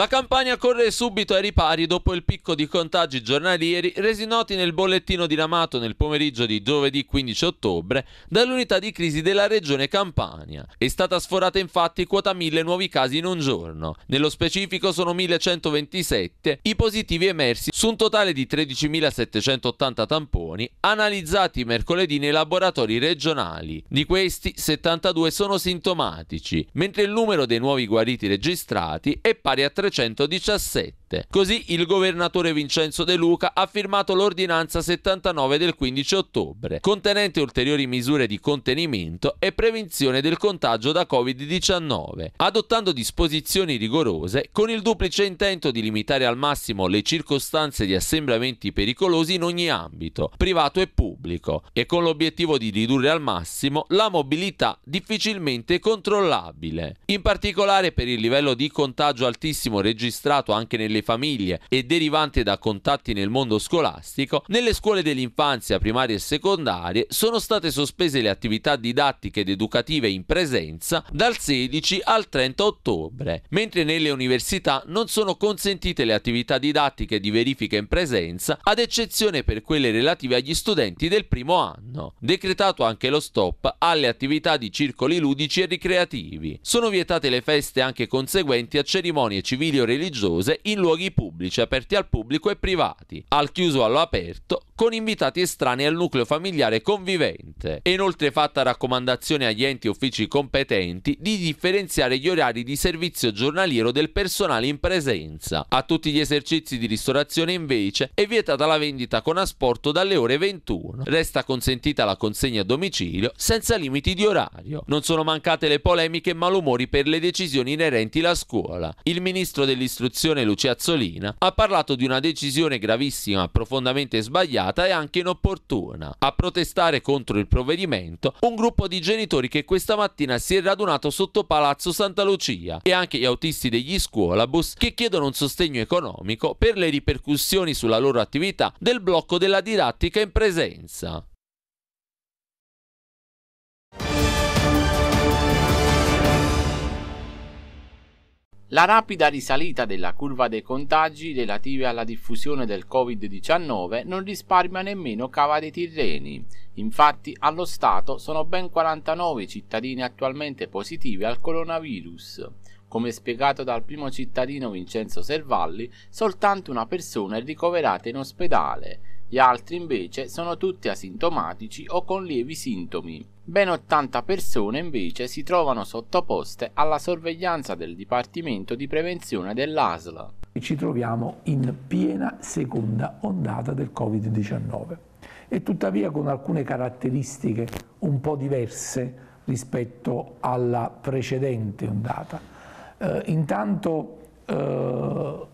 La campagna corre subito ai ripari dopo il picco di contagi giornalieri resi noti nel bollettino diramato nel pomeriggio di giovedì 15 ottobre dall'unità di crisi della regione Campania. È stata sforata infatti quota 1000 nuovi casi in un giorno. Nello specifico sono 1127 i positivi emersi su un totale di 13.780 tamponi analizzati mercoledì nei laboratori regionali. Di questi 72 sono sintomatici, mentre il numero dei nuovi guariti registrati è pari a 300. 1917 7. Così il governatore Vincenzo De Luca ha firmato l'ordinanza 79 del 15 ottobre, contenente ulteriori misure di contenimento e prevenzione del contagio da Covid-19, adottando disposizioni rigorose con il duplice intento di limitare al massimo le circostanze di assembramenti pericolosi in ogni ambito, privato e pubblico, e con l'obiettivo di ridurre al massimo la mobilità difficilmente controllabile. In particolare per il livello di contagio altissimo registrato anche nelle delle famiglie e derivante da contatti nel mondo scolastico, nelle scuole dell'infanzia primarie e secondarie sono state sospese le attività didattiche ed educative in presenza dal 16 al 30 ottobre, mentre nelle università non sono consentite le attività didattiche di verifica in presenza, ad eccezione per quelle relative agli studenti del primo anno. Decretato anche lo stop alle attività di circoli ludici e ricreativi. Sono vietate le feste anche conseguenti a cerimonie civili o religiose in luoghi luoghi pubblici aperti al pubblico e privati, al chiuso o all'aperto, con invitati estranei al nucleo familiare convivente. È inoltre fatta raccomandazione agli enti e uffici competenti di differenziare gli orari di servizio giornaliero del personale in presenza. A tutti gli esercizi di ristorazione invece è vietata la vendita con asporto dalle ore 21. Resta consentita la consegna a domicilio senza limiti di orario. Non sono mancate le polemiche e malumori per le decisioni inerenti alla scuola. Il ministro dell'istruzione Lucia Cazzolina, ha parlato di una decisione gravissima, profondamente sbagliata e anche inopportuna. A protestare contro il provvedimento, un gruppo di genitori che questa mattina si è radunato sotto Palazzo Santa Lucia e anche gli autisti degli scuolabus che chiedono un sostegno economico per le ripercussioni sulla loro attività del blocco della didattica in presenza. La rapida risalita della curva dei contagi relativi alla diffusione del Covid-19 non risparmia nemmeno Cava dei Tirreni. Infatti, allo Stato sono ben 49 cittadini attualmente positivi al coronavirus. Come spiegato dal primo cittadino Vincenzo Servalli, soltanto una persona è ricoverata in ospedale gli altri invece sono tutti asintomatici o con lievi sintomi. Ben 80 persone invece si trovano sottoposte alla sorveglianza del Dipartimento di Prevenzione dell'ASL. Ci troviamo in piena seconda ondata del Covid-19 e tuttavia con alcune caratteristiche un po' diverse rispetto alla precedente ondata. Eh, intanto eh,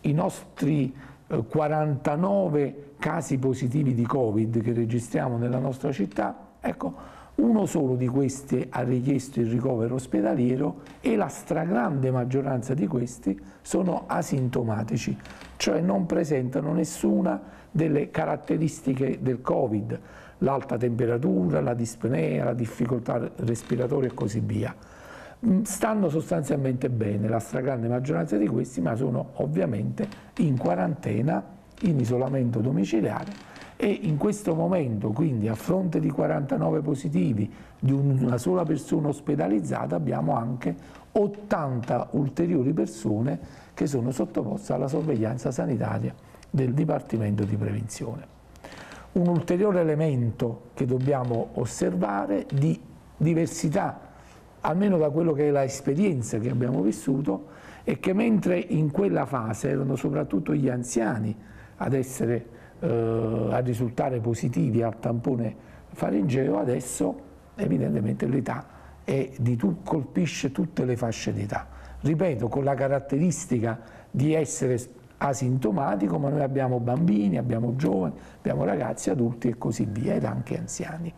i nostri eh, 49 casi positivi di Covid che registriamo nella nostra città, ecco, uno solo di questi ha richiesto il ricovero ospedaliero e la stragrande maggioranza di questi sono asintomatici, cioè non presentano nessuna delle caratteristiche del Covid, l'alta temperatura, la dispnea, la difficoltà respiratoria e così via. Mm, stanno sostanzialmente bene la stragrande maggioranza di questi, ma sono ovviamente in quarantena in isolamento domiciliare e in questo momento quindi a fronte di 49 positivi di una sola persona ospedalizzata abbiamo anche 80 ulteriori persone che sono sottoposte alla sorveglianza sanitaria del Dipartimento di Prevenzione. Un ulteriore elemento che dobbiamo osservare di diversità, almeno da quello che è l'esperienza che abbiamo vissuto, è che mentre in quella fase erano soprattutto gli anziani ad essere, eh, a risultare positivi al tampone faringeo, adesso evidentemente l'età è di tu, colpisce tutte le fasce d'età. Ripeto, con la caratteristica di essere asintomatico, ma noi abbiamo bambini, abbiamo giovani, abbiamo ragazzi, adulti e così via, ed anche anziani.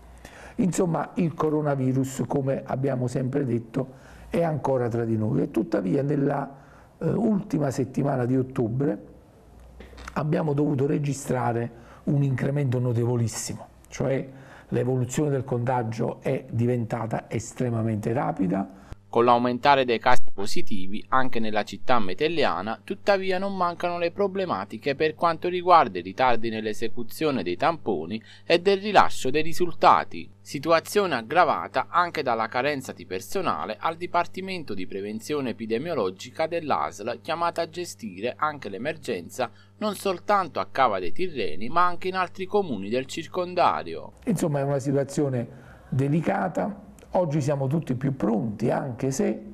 Insomma, il coronavirus, come abbiamo sempre detto, è ancora tra di noi e tuttavia nella eh, ultima settimana di ottobre abbiamo dovuto registrare un incremento notevolissimo, cioè l'evoluzione del contagio è diventata estremamente rapida. Con l'aumentare dei casi positivi anche nella città metelliana, tuttavia non mancano le problematiche per quanto riguarda i ritardi nell'esecuzione dei tamponi e del rilascio dei risultati, situazione aggravata anche dalla carenza di personale al Dipartimento di Prevenzione Epidemiologica dell'ASL chiamata a gestire anche l'emergenza non soltanto a Cava dei Tirreni ma anche in altri comuni del circondario. Insomma è una situazione delicata, oggi siamo tutti più pronti anche se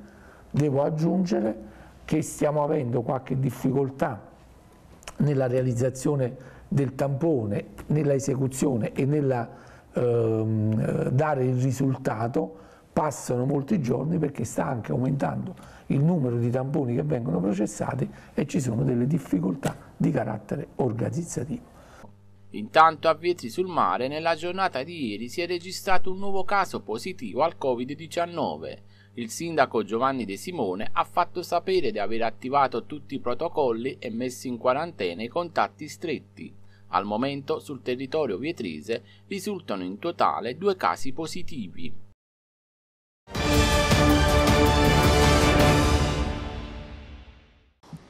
Devo aggiungere che stiamo avendo qualche difficoltà nella realizzazione del tampone, nella esecuzione e nel ehm, dare il risultato, passano molti giorni perché sta anche aumentando il numero di tamponi che vengono processati e ci sono delle difficoltà di carattere organizzativo. Intanto a Vietri sul Mare nella giornata di ieri si è registrato un nuovo caso positivo al Covid-19 il sindaco Giovanni De Simone ha fatto sapere di aver attivato tutti i protocolli e messo in quarantena i contatti stretti. Al momento sul territorio vietrise risultano in totale due casi positivi.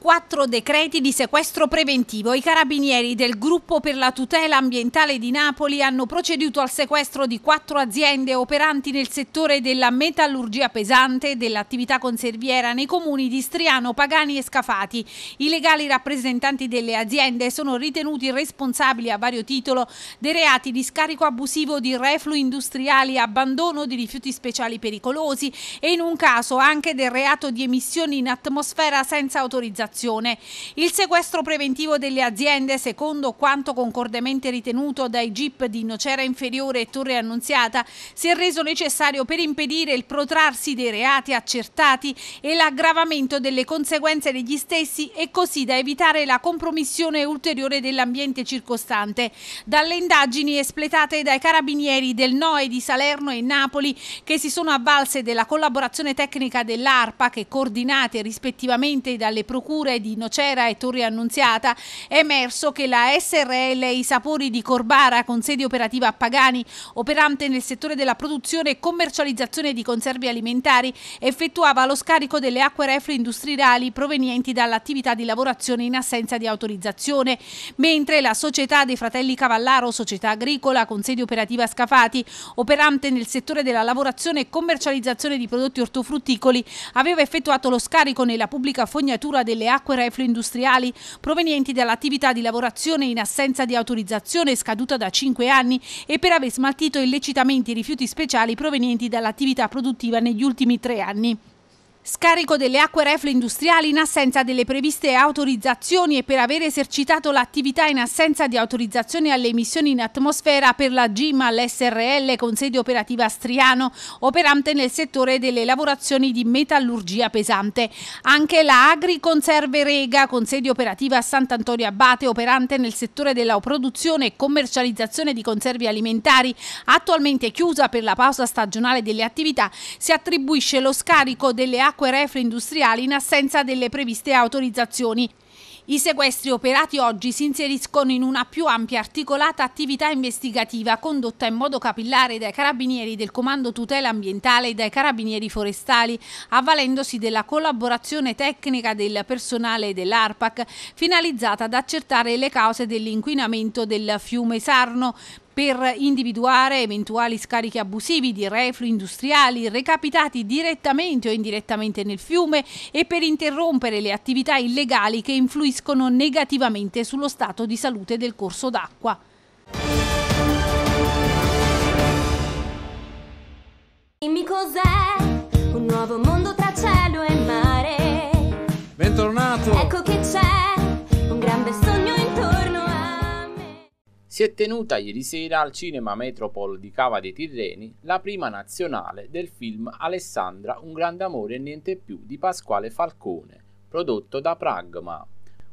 quattro decreti di sequestro preventivo. I carabinieri del gruppo per la tutela ambientale di Napoli hanno proceduto al sequestro di quattro aziende operanti nel settore della metallurgia pesante e dell'attività conserviera nei comuni di Striano, Pagani e Scafati. I legali rappresentanti delle aziende sono ritenuti responsabili a vario titolo dei reati di scarico abusivo di reflui industriali, abbandono di rifiuti speciali pericolosi e in un caso anche del reato di emissioni in atmosfera senza autorizzazione abitazione. Il sequestro preventivo delle aziende, secondo quanto concordemente ritenuto dai GIP di Nocera Inferiore e Torre Annunziata, si è reso necessario per impedire il protrarsi dei reati accertati e l'aggravamento delle conseguenze degli stessi e così da evitare la compromissione ulteriore dell'ambiente circostante. Dalle indagini espletate dai carabinieri del NOE di Salerno e Napoli che si sono avvalse della collaborazione tecnica dell'ARPA che coordinate rispettivamente dalle procure procure di Nocera e Torre Annunziata è emerso che la SRL I Sapori di Corbara, con sede operativa a Pagani, operante nel settore della produzione e commercializzazione di conserve alimentari, effettuava lo scarico delle acque reflue industriali provenienti dall'attività di lavorazione in assenza di autorizzazione, mentre la società dei fratelli Cavallaro, società agricola con sede operativa a Scafati, operante nel settore della lavorazione e commercializzazione di prodotti ortofrutticoli, aveva effettuato lo scarico nella pubblica fognatura delle acque reflue industriali provenienti dall'attività di lavorazione in assenza di autorizzazione scaduta da 5 anni e per aver smaltito illecitamente i rifiuti speciali provenienti dall'attività produttiva negli ultimi tre anni. Scarico delle acque reflue industriali in assenza delle previste autorizzazioni e per aver esercitato l'attività in assenza di autorizzazioni alle emissioni in atmosfera per la GIMAL SRL con sede operativa a Striano, operante nel settore delle lavorazioni di metallurgia pesante. Anche la Agri Conserve Rega con sede operativa a Sant'Antonio Abate, operante nel settore della produzione e commercializzazione di conservi alimentari, attualmente chiusa per la pausa stagionale delle attività, si attribuisce lo scarico delle acque acque reflue industriali in assenza delle previste autorizzazioni. I sequestri operati oggi si inseriscono in una più ampia articolata attività investigativa condotta in modo capillare dai carabinieri del Comando Tutela Ambientale e dai carabinieri forestali, avvalendosi della collaborazione tecnica del personale dell'ARPAC, finalizzata ad accertare le cause dell'inquinamento del fiume Sarno, per individuare eventuali scarichi abusivi di reflui industriali recapitati direttamente o indirettamente nel fiume e per interrompere le attività illegali che influiscono negativamente sullo stato di salute del corso d'acqua. Dimmi cos'è un nuovo mondo tra cielo e mare. Bentornato. Ecco che si è tenuta ieri sera al Cinema Metropol di Cava dei Tirreni la prima nazionale del film Alessandra, un grande amore e niente più di Pasquale Falcone, prodotto da Pragma.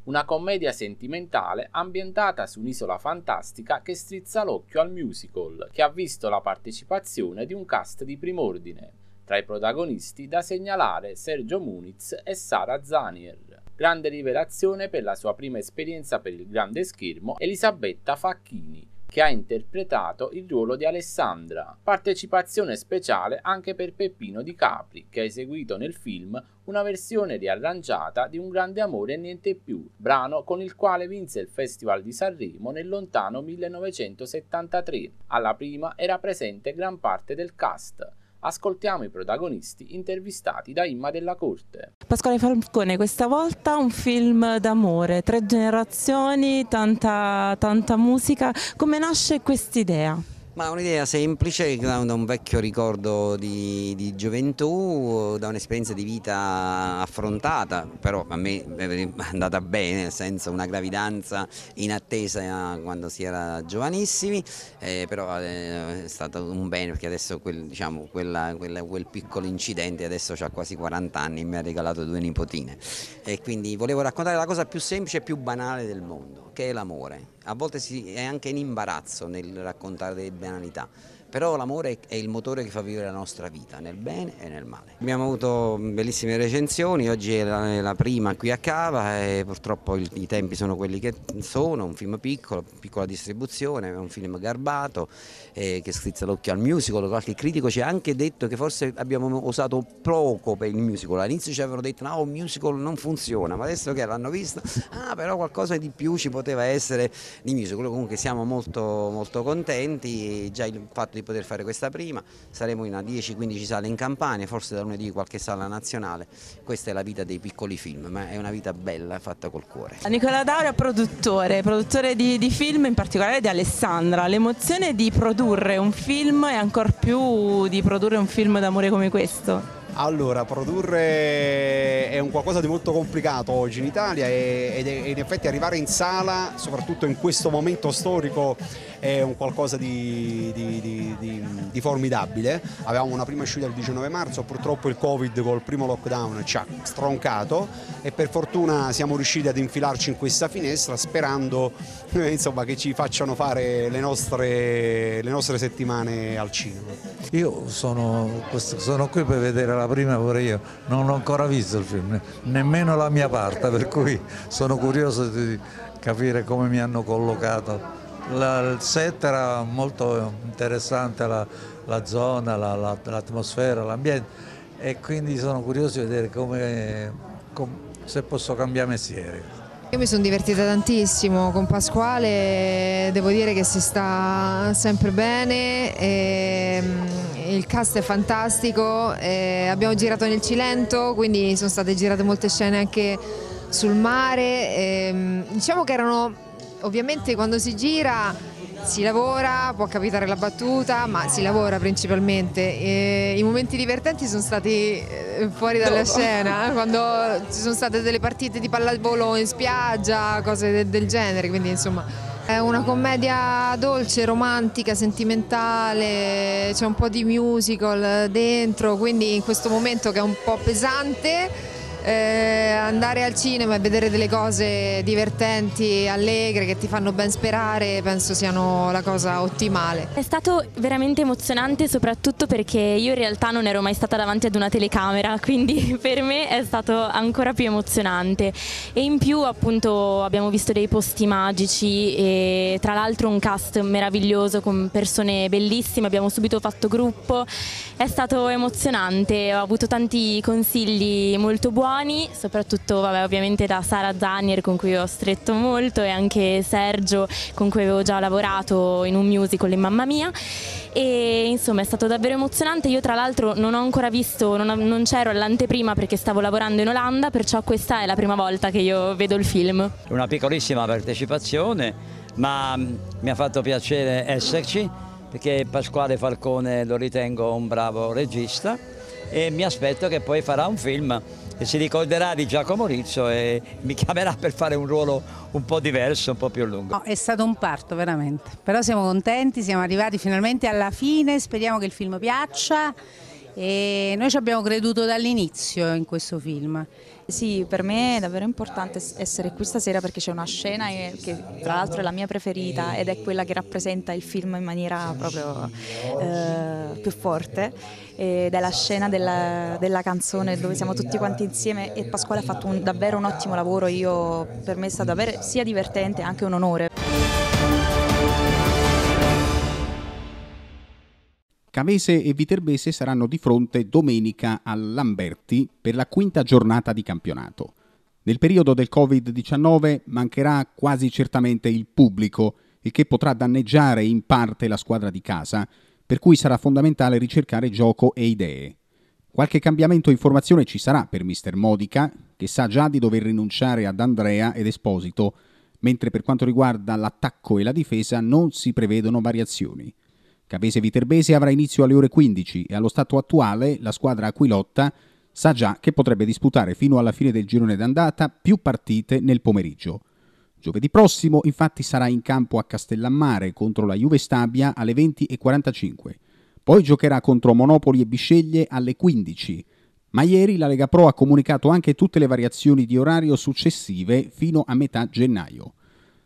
Una commedia sentimentale ambientata su un'isola fantastica che strizza l'occhio al musical, che ha visto la partecipazione di un cast di prim'ordine. Tra i protagonisti da segnalare Sergio Muniz e Sara Zanier. Grande rivelazione per la sua prima esperienza per il grande schermo, Elisabetta Facchini, che ha interpretato il ruolo di Alessandra. Partecipazione speciale anche per Peppino Di Capri, che ha eseguito nel film una versione riarrangiata di Un grande amore e niente più, brano con il quale vinse il Festival di Sanremo nel lontano 1973. Alla prima era presente gran parte del cast ascoltiamo i protagonisti intervistati da Imma della Corte. Pasquale Falcone, questa volta un film d'amore, tre generazioni, tanta, tanta musica. Come nasce quest'idea? Ma un'idea semplice, da un vecchio ricordo di, di gioventù, da un'esperienza di vita affrontata, però a me è andata bene, senza una gravidanza in attesa quando si era giovanissimi, eh, però eh, è stato un bene perché adesso quel, diciamo, quella, quella, quel piccolo incidente, adesso ha quasi 40 anni e mi ha regalato due nipotine. E quindi volevo raccontare la cosa più semplice e più banale del mondo, che è l'amore a volte si è anche in imbarazzo nel raccontare delle banalità però l'amore è il motore che fa vivere la nostra vita, nel bene e nel male. Abbiamo avuto bellissime recensioni, oggi è la, la prima qui a Cava e purtroppo il, i tempi sono quelli che sono, un film piccolo, piccola distribuzione, un film garbato eh, che schizza l'occhio al musical, qualche critico ci ha anche detto che forse abbiamo usato poco per il musical, all'inizio ci avevano detto no, il musical non funziona, ma adesso che l'hanno visto, ah però qualcosa di più ci poteva essere di musical, comunque siamo molto, molto contenti, già il fatto di poter fare questa prima, saremo in 10-15 sale in Campania, forse da lunedì qualche sala nazionale, questa è la vita dei piccoli film, ma è una vita bella fatta col cuore. Nicola Daura produttore, produttore di, di film, in particolare di Alessandra, l'emozione di produrre un film e ancora più di produrre un film d'amore come questo? Allora, produrre è un qualcosa di molto complicato oggi in Italia e, e in effetti arrivare in sala, soprattutto in questo momento storico, è un qualcosa di, di, di, di formidabile. Avevamo una prima uscita il 19 marzo, purtroppo il Covid col primo lockdown ci ha stroncato e per fortuna siamo riusciti ad infilarci in questa finestra sperando eh, insomma, che ci facciano fare le nostre, le nostre settimane al cinema. Io sono, sono qui per vedere la la prima pure io, non ho ancora visto il film, nemmeno la mia parte, per cui sono curioso di capire come mi hanno collocato. La, il set era molto interessante, la, la zona, l'atmosfera, la, l'ambiente e quindi sono curioso di vedere come, com, se posso cambiare mestiere. Io mi sono divertita tantissimo con Pasquale, devo dire che si sta sempre bene. E ehm, il cast è fantastico, eh, abbiamo girato nel Cilento, quindi sono state girate molte scene anche sul mare. Ehm, diciamo che erano, ovviamente quando si gira si lavora, può capitare la battuta, ma si lavora principalmente. E I momenti divertenti sono stati eh, fuori dalla Dopo. scena, eh, quando ci sono state delle partite di pallavolo in spiaggia, cose del genere, quindi insomma è una commedia dolce, romantica, sentimentale, c'è un po' di musical dentro, quindi in questo momento che è un po' pesante eh, andare al cinema e vedere delle cose divertenti, allegre, che ti fanno ben sperare, penso siano la cosa ottimale. È stato veramente emozionante soprattutto perché io in realtà non ero mai stata davanti ad una telecamera, quindi per me è stato ancora più emozionante e in più appunto abbiamo visto dei posti magici e tra l'altro un cast meraviglioso con persone bellissime, abbiamo subito fatto gruppo, è stato emozionante, ho avuto tanti consigli molto buoni buoni, soprattutto vabbè, ovviamente da Sara Zannier con cui ho stretto molto e anche Sergio con cui avevo già lavorato in un musical in Mamma Mia e insomma è stato davvero emozionante, io tra l'altro non ho ancora visto, non, non c'ero all'anteprima perché stavo lavorando in Olanda, perciò questa è la prima volta che io vedo il film. Una piccolissima partecipazione ma mm, mi ha fatto piacere esserci perché Pasquale Falcone lo ritengo un bravo regista e mi aspetto che poi farà un film e si ricorderà di Giacomo Rizzo e mi chiamerà per fare un ruolo un po' diverso, un po' più lungo. No, è stato un parto veramente, però siamo contenti, siamo arrivati finalmente alla fine, speriamo che il film piaccia e noi ci abbiamo creduto dall'inizio in questo film sì, per me è davvero importante essere qui stasera perché c'è una scena che tra l'altro è la mia preferita ed è quella che rappresenta il film in maniera proprio eh, più forte ed è la scena della, della, canzone dove siamo tutti quanti insieme e Pasquale ha fatto un, davvero un ottimo lavoro, Io, per me è stato davvero sia divertente che anche un onore. Cavese e Viterbese saranno di fronte domenica al Lamberti per la quinta giornata di campionato. Nel periodo del Covid-19 mancherà quasi certamente il pubblico, il che potrà danneggiare in parte la squadra di casa, per cui sarà fondamentale ricercare gioco e idee. Qualche cambiamento in formazione ci sarà per mister Modica, che sa già di dover rinunciare ad Andrea ed Esposito, mentre per quanto riguarda l'attacco e la difesa non si prevedono variazioni. Cabese Viterbese avrà inizio alle ore 15 e allo stato attuale la squadra Aquilotta sa già che potrebbe disputare fino alla fine del girone d'andata più partite nel pomeriggio. Giovedì prossimo infatti sarà in campo a Castellammare contro la Juve Stabia alle 20.45. Poi giocherà contro Monopoli e Bisceglie alle 15. Ma ieri la Lega Pro ha comunicato anche tutte le variazioni di orario successive fino a metà gennaio.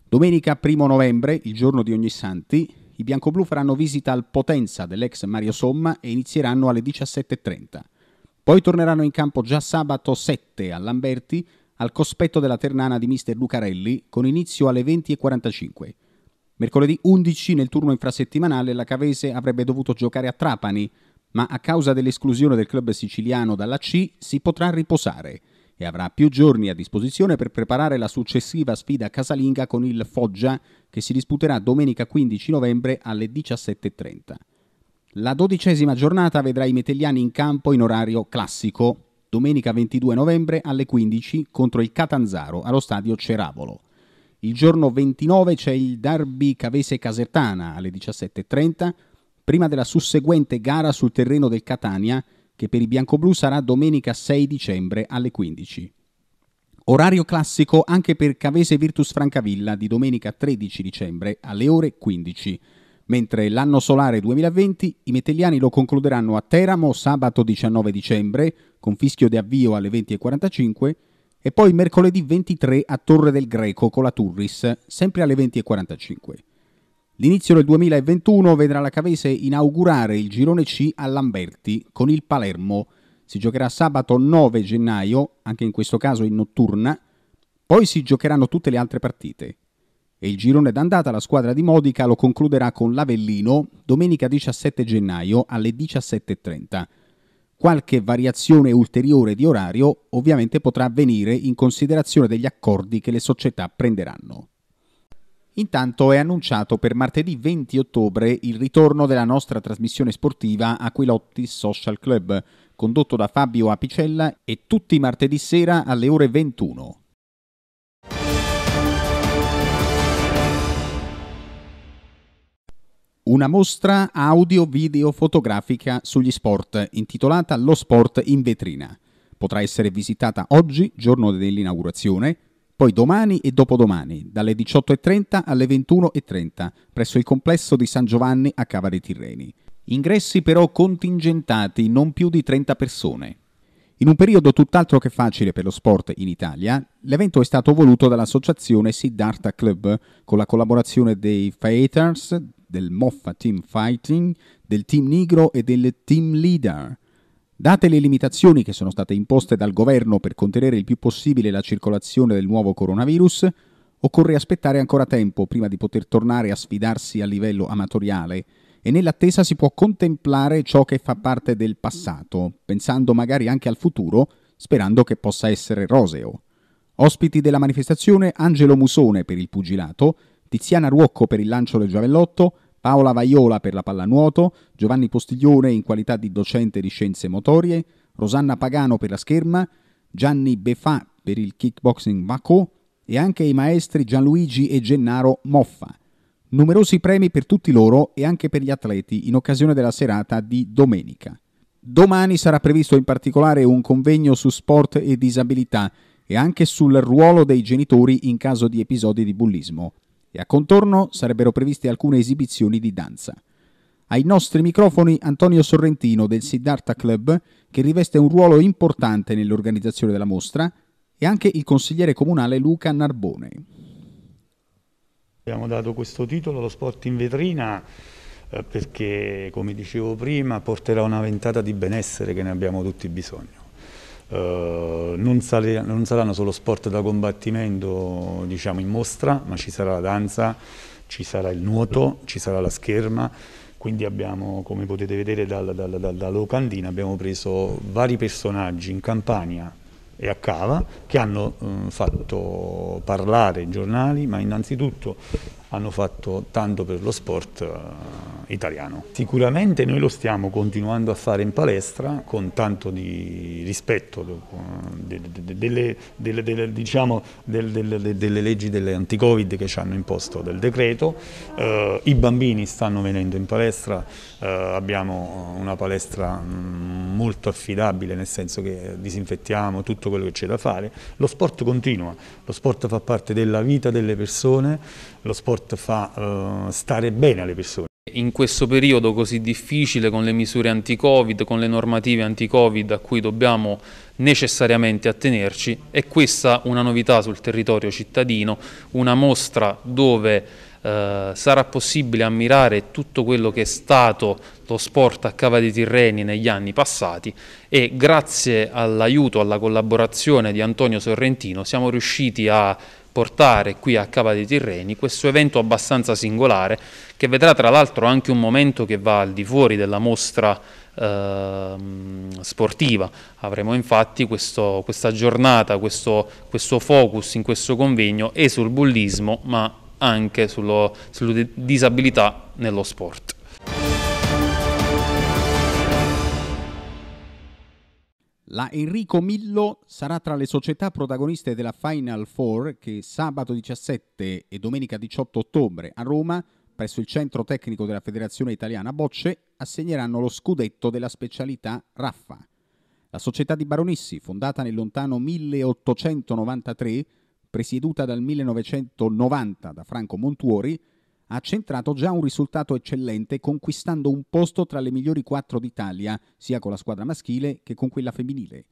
Domenica 1 novembre, il giorno di ogni santi, i bianco-blu faranno visita al Potenza dell'ex Mario Somma e inizieranno alle 17.30. Poi torneranno in campo già sabato 7 a Lamberti al cospetto della Ternana di mister Lucarelli con inizio alle 20.45. Mercoledì 11 nel turno infrasettimanale la Cavese avrebbe dovuto giocare a Trapani, ma a causa dell'esclusione del club siciliano dalla C si potrà riposare – e avrà più giorni a disposizione per preparare la successiva sfida casalinga con il Foggia che si disputerà domenica 15 novembre alle 17.30. La dodicesima giornata vedrà i metelliani in campo in orario classico, domenica 22 novembre alle 15 contro il Catanzaro allo stadio Ceravolo. Il giorno 29 c'è il derby Cavese Casertana alle 17.30, prima della susseguente gara sul terreno del Catania che per i bianco-blu sarà domenica 6 dicembre alle 15. Orario classico anche per Cavese Virtus Francavilla di domenica 13 dicembre alle ore 15 mentre l'anno solare 2020 i metelliani lo concluderanno a Teramo sabato 19 dicembre, con fischio di avvio alle 20.45, e poi mercoledì 23 a Torre del Greco con la Turris, sempre alle 20.45. L'inizio del 2021 vedrà la Cavese inaugurare il girone C a Lamberti con il Palermo. Si giocherà sabato 9 gennaio, anche in questo caso in notturna, poi si giocheranno tutte le altre partite. E il girone d'andata la squadra di Modica lo concluderà con l'Avellino domenica 17 gennaio alle 17.30. Qualche variazione ulteriore di orario ovviamente potrà avvenire in considerazione degli accordi che le società prenderanno. Intanto è annunciato per martedì 20 ottobre il ritorno della nostra trasmissione sportiva Aquilotti Social Club, condotto da Fabio Apicella e tutti martedì sera alle ore 21. Una mostra audio-video-fotografica sugli sport intitolata Lo sport in vetrina. Potrà essere visitata oggi, giorno dell'inaugurazione, poi domani e dopodomani, dalle 18.30 alle 21.30, presso il complesso di San Giovanni a Cava dei Tirreni. Ingressi però contingentati, non più di 30 persone. In un periodo tutt'altro che facile per lo sport in Italia, l'evento è stato voluto dall'associazione Siddhartha Club con la collaborazione dei Fighters, del Moffa Team Fighting, del Team Negro e del Team Leader, Date le limitazioni che sono state imposte dal governo per contenere il più possibile la circolazione del nuovo coronavirus, occorre aspettare ancora tempo prima di poter tornare a sfidarsi a livello amatoriale e nell'attesa si può contemplare ciò che fa parte del passato, pensando magari anche al futuro, sperando che possa essere roseo. Ospiti della manifestazione Angelo Musone per il pugilato, Tiziana Ruocco per il lancio del giavellotto, Paola Vaiola per la pallanuoto, Giovanni Postiglione in qualità di docente di scienze motorie, Rosanna Pagano per la scherma, Gianni Befà per il kickboxing Vaco e anche i maestri Gianluigi e Gennaro Moffa. Numerosi premi per tutti loro e anche per gli atleti in occasione della serata di domenica. Domani sarà previsto in particolare un convegno su sport e disabilità e anche sul ruolo dei genitori in caso di episodi di bullismo e a contorno sarebbero previste alcune esibizioni di danza. Ai nostri microfoni Antonio Sorrentino del Siddhartha Club, che riveste un ruolo importante nell'organizzazione della mostra, e anche il consigliere comunale Luca Narbone. Abbiamo dato questo titolo, lo sport in vetrina, eh, perché, come dicevo prima, porterà una ventata di benessere che ne abbiamo tutti bisogno. Eh, non, sare, non saranno solo sport da combattimento diciamo, in mostra, ma ci sarà la danza, ci sarà il nuoto, ci sarà la scherma, quindi abbiamo, come potete vedere dalla, dalla, dalla locandina, abbiamo preso vari personaggi in Campania, e a Cava che hanno mh, eh, fatto parlare i giornali ma innanzitutto hanno fatto tanto per lo sport eh, italiano. Sicuramente noi lo stiamo continuando a fare in palestra con tanto di rispetto delle, leggi delle anti-covid che ci hanno imposto del decreto. Eh, I bambini stanno venendo in palestra, eh, abbiamo una palestra mm, molto affidabile nel senso che disinfettiamo tutto quello che c'è da fare. Lo sport continua, lo sport fa parte della vita delle persone, lo sport fa eh, stare bene alle persone. In questo periodo così difficile con le misure anti-Covid, con le normative anti-Covid a cui dobbiamo necessariamente attenerci, è questa una novità sul territorio cittadino, una mostra dove eh, sarà possibile ammirare tutto quello che è stato lo sport a Cava dei Tirreni negli anni passati e grazie all'aiuto, alla collaborazione di Antonio Sorrentino siamo riusciti a portare qui a Cava dei Tirreni questo evento abbastanza singolare che vedrà tra l'altro anche un momento che va al di fuori della mostra ehm, sportiva. Avremo infatti questo, questa giornata, questo, questo focus in questo convegno e sul bullismo ma anche sullo, sulle disabilità nello sport. La Enrico Millo sarà tra le società protagoniste della Final Four che sabato 17 e domenica 18 ottobre a Roma, presso il centro tecnico della Federazione Italiana Bocce, assegneranno lo scudetto della specialità Raffa. La società di Baronissi, fondata nel lontano 1893, presieduta dal 1990 da Franco Montuori, ha centrato già un risultato eccellente conquistando un posto tra le migliori quattro d'Italia, sia con la squadra maschile che con quella femminile.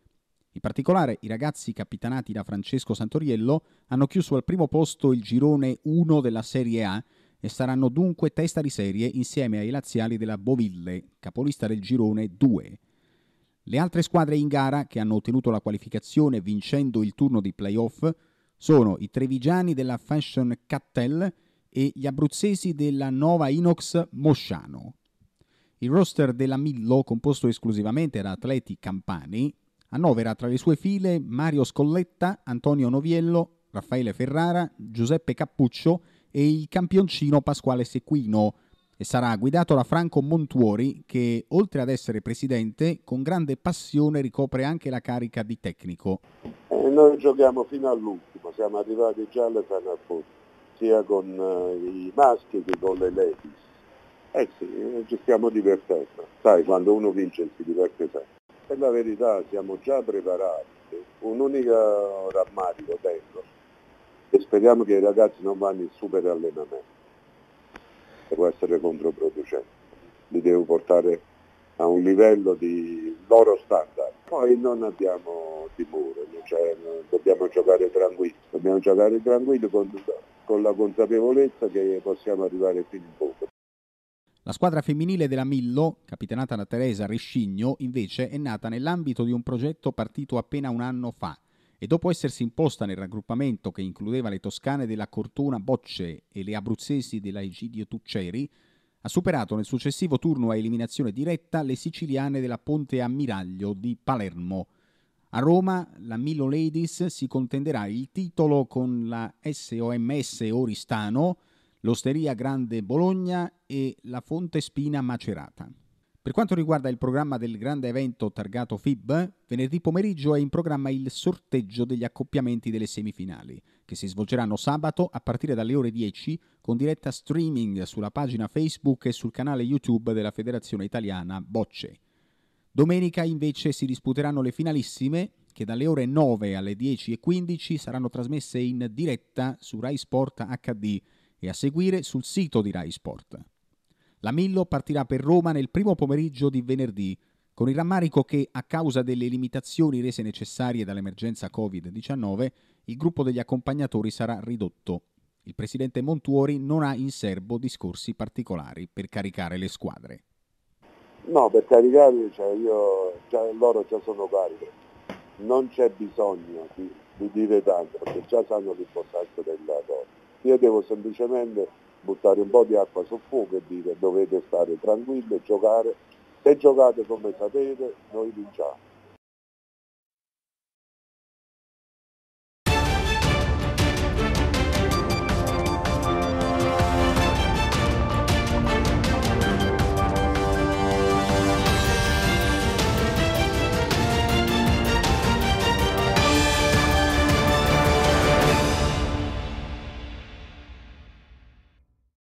In particolare i ragazzi capitanati da Francesco Santoriello hanno chiuso al primo posto il girone 1 della Serie A e saranno dunque testa di serie insieme ai laziali della Boville, capolista del girone 2. Le altre squadre in gara che hanno ottenuto la qualificazione vincendo il turno di playoff sono i trevigiani della Fashion Cattel e gli abruzzesi della Nova Inox Mosciano. Il roster della Millo, composto esclusivamente da atleti campani, annovera tra le sue file Mario Scolletta, Antonio Noviello, Raffaele Ferrara, Giuseppe Cappuccio e il campioncino Pasquale Sequino, e sarà guidato da Franco Montuori che oltre ad essere presidente con grande passione ricopre anche la carica di tecnico. E eh, noi giochiamo fino all'ultimo, siamo arrivati già alle Final Four, sia con eh, i maschi che con le ladies. Eh sì, eh, ci stiamo divertendo. Sai, quando uno vince si diverte sempre. Per la verità siamo già preparati. Un unico rammarico tengo e speriamo che i ragazzi non vanno in super allenamento questo può essere controproducente. Li devo portare a un livello di loro standard. Poi non abbiamo timore, cioè, dobbiamo giocare tranquilli, dobbiamo giocare tranquilli con, con la consapevolezza che possiamo arrivare fino in fondo. La squadra femminile della Millo, capitanata da Teresa Rescigno, invece è nata nell'ambito di un progetto partito appena un anno fa, e dopo essersi imposta nel raggruppamento che includeva le toscane della Cortona Bocce e le abruzzesi della Egidio Tucceri, ha superato nel successivo turno a eliminazione diretta le siciliane della Ponte Ammiraglio di Palermo. A Roma la Milo Ladies si contenderà il titolo con la SOMS Oristano, l'Osteria Grande Bologna e la Fonte Spina Macerata. Per quanto riguarda il programma del grande evento targato FIB, venerdì pomeriggio è in programma il sorteggio degli accoppiamenti delle semifinali, che si svolgeranno sabato a partire dalle ore 10 con diretta streaming sulla pagina Facebook e sul canale YouTube della Federazione Italiana Bocce. Domenica invece si disputeranno le finalissime che dalle ore 9 alle 10.15 saranno trasmesse in diretta su Rai Sport HD e a seguire sul sito di Rai Sport. La Millo partirà per Roma nel primo pomeriggio di venerdì, con il rammarico che, a causa delle limitazioni rese necessarie dall'emergenza Covid-19, il gruppo degli accompagnatori sarà ridotto. Il presidente Montuori non ha in serbo discorsi particolari per caricare le squadre. No, per caricarli cioè io, già, loro già sono cariche. Non c'è bisogno di, di dire tanto, perché già sanno l'importanza della cosa. Io devo semplicemente buttare un po' di acqua sul fuoco e dire dovete stare tranquilli e giocare. Se giocate come sapete noi vinciamo.